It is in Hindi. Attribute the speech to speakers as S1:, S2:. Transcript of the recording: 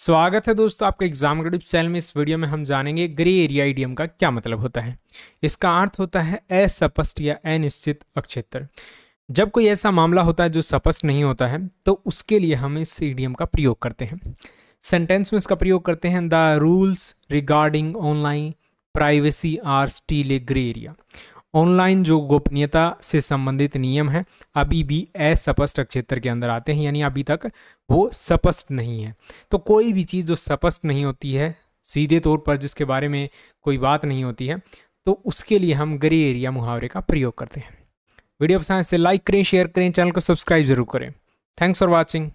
S1: स्वागत है दोस्तों आपके एग्जाम ग्रेडिप चैनल में इस वीडियो में हम जानेंगे ग्रे एरिया आइडियम का क्या मतलब होता है इसका अर्थ होता है असपष्ट या अनिश्चित अक्षेत्र जब कोई ऐसा मामला होता है जो स्पष्ट नहीं होता है तो उसके लिए हम इस ईडीएम का प्रयोग करते हैं सेंटेंस में इसका प्रयोग करते हैं the rules regarding online privacy are still a grey area online जो गोपनीयता से संबंधित नियम हैं अभी भी असपष्ट क्षेत्र के अंदर आते हैं यानी अभी तक वो स्पष्ट नहीं है तो कोई भी चीज़ जो स्पष्ट नहीं होती है सीधे तौर पर जिसके बारे में कोई बात नहीं होती है तो उसके लिए हम ग्रे एरिया मुहावरे का प्रयोग करते हैं वीडियो पसंद से तो लाइक करें शेयर करें चैनल को सब्सक्राइब जरूर करें थैंक्स फॉर वॉचिंग